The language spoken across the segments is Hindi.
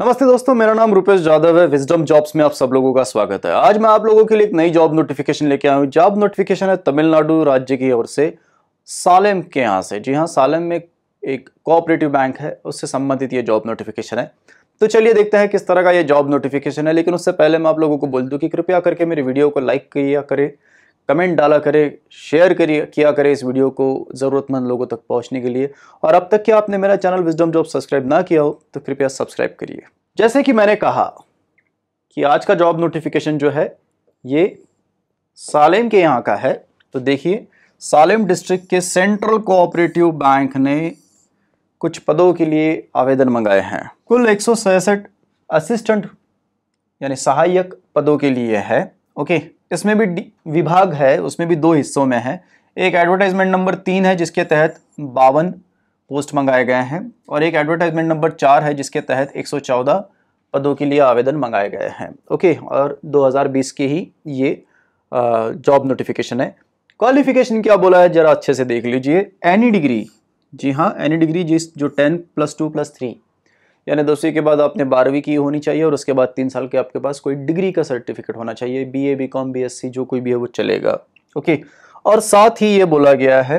नमस्ते दोस्तों मेरा नाम रुपेश जाधव है विजडम जॉब्स में आप सब लोगों का स्वागत है आज मैं आप लोगों के लिए एक नई जॉब नोटिफिकेशन लेके आया हूँ जॉब नोटिफिकेशन है तमिलनाडु राज्य की ओर से सालेम के यहाँ से जी हाँ सालेम में एक कोऑपरेटिव बैंक है उससे संबंधित ये जॉब नोटिफिकेशन है तो चलिए देखते हैं किस तरह का ये जॉब नोटिफिकेशन है लेकिन उससे पहले मैं आप लोगों को बोल दूँ कि कृपया करके मेरी वीडियो को लाइक किया करें कमेंट डाला करें शेयर करिए किया करें इस वीडियो को ज़रूरतमंद लोगों तक पहुंचने के लिए और अब तक क्या आपने मेरा चैनल विजडम जॉब सब्सक्राइब ना किया हो तो कृपया सब्सक्राइब करिए जैसे कि मैंने कहा कि आज का जॉब नोटिफिकेशन जो है ये सालेम के यहाँ का है तो देखिए सालेम डिस्ट्रिक्ट के सेंट्रल कोऑपरेटिव बैंक ने कुछ पदों के लिए आवेदन मंगाए हैं कुल एक असिस्टेंट यानी सहायक पदों के लिए है ओके इसमें भी विभाग है उसमें भी दो हिस्सों में है एक एडवर्टाइजमेंट नंबर तीन है जिसके तहत बावन पोस्ट मंगाए गए हैं और एक एडवर्टाइजमेंट नंबर चार है जिसके तहत 114 पदों के लिए आवेदन मंगाए गए हैं ओके और 2020 की ही ये जॉब नोटिफिकेशन है क्वालिफिकेशन क्या बोला है ज़रा अच्छे से देख लीजिए एनी डिग्री जी हाँ एनी डिग्री जिस जो ten plus two plus three यानी दोस्ती के बाद आपने बारहवीं की होनी चाहिए और उसके बाद तीन साल के आपके पास कोई डिग्री का सर्टिफिकेट होना चाहिए B A B com B S C जो कोई भी है वो चलेगा ओके और साथ ही ये बोला गया है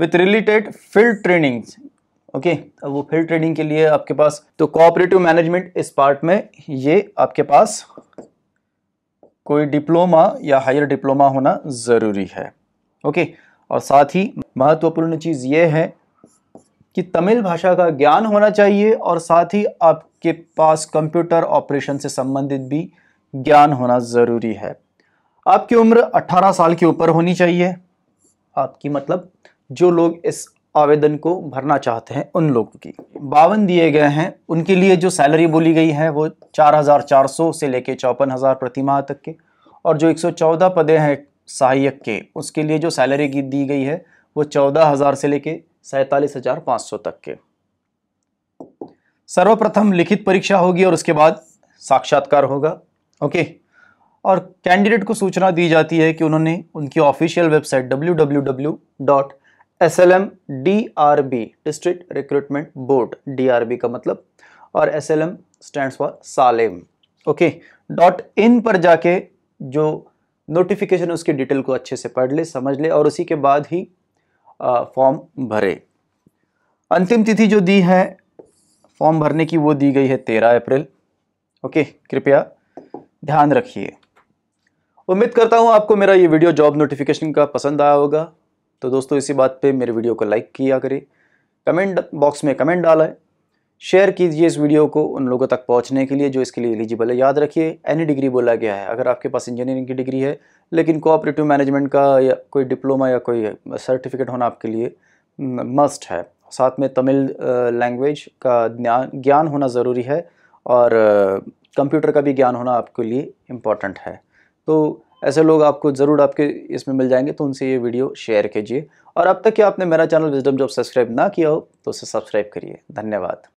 with related field training okay अब वो फील्ड ट्रेनिंग के लिए आपके पास तो कोऑपरेटिव मैनेजमेंट इस पार्ट में ये आपके पास कोई डिप्लोमा या हायर डिप्लोमा होना ज़रूरी है ओके और साथ ही महत्वपूर्ण चीज़ ये है कि तमिल भाषा का ज्ञान होना चाहिए और साथ ही आपके पास कंप्यूटर ऑपरेशन से संबंधित भी ज्ञान होना ज़रूरी है आपकी उम्र 18 साल के ऊपर होनी चाहिए आपकी मतलब जो लोग इस आवेदन को भरना चाहते हैं उन लोगों की बावन दिए गए हैं उनके लिए जो सैलरी बोली गई है वो 4,400 से लेकर चौपन हज़ार प्रति माह तक के और जो 114 पदे हैं सहायक के उसके लिए जो सैलरी की दी गई है वो 14,000 से लेके सैतालीस हजार पांच सौ तक के सर्वप्रथम लिखित परीक्षा होगी और उसके बाद साक्षात्कार होगा ओके और कैंडिडेट को सूचना दी जाती है कि उन्होंने उनकी official website W B district recruitment board B का मतलब और S L M stand for Salem okay dot in पर जाके जो नोटिफिकेशन उसकी डिटेल को अच्छे से पढ़ ले समझ ले और उसी के बाद ही फॉर्म भरे अंतिम तिथि जो दी है फॉर्म भरने की वो दी गई है तेरह अप्रैल ओके कृपया ध्यान रखिए उम्मीद करता हूँ आपको मेरा ये वीडियो जॉब नोटिफिकेशन का पसंद आया होगा तो दोस्तों इसी बात पे मेरे वीडियो को लाइक किया करें कमेंट बॉक्स में कमेंट डाला है शेयर कीजिए इस वीडियो को उन लोगों तक पहुंचने के लिए जो इसके लिए एलिजिबल है याद रखिए एनी डिग्री बोला गया है अगर आपके पास इंजीनियरिंग की डिग्री है लेकिन कोऑपरेटिव मैनेजमेंट का या कोई डिप्लोमा या कोई सर्टिफिकेट होना आपके लिए मस्ट है साथ में तमिल लैंग्वेज का ज्ञान होना ज़रूरी है और कंप्यूटर का भी ज्ञान होना आपके लिए इम्पॉर्टेंट है तो ऐसे लोग आपको ज़रूर आपके इसमें मिल जाएंगे तो उनसे ये वीडियो शेयर कीजिए और अब तक कि आपने मेरा चैनल विजडम जॉब सब्सक्राइब ना किया हो तो उसे सब्सक्राइब करिए धन्यवाद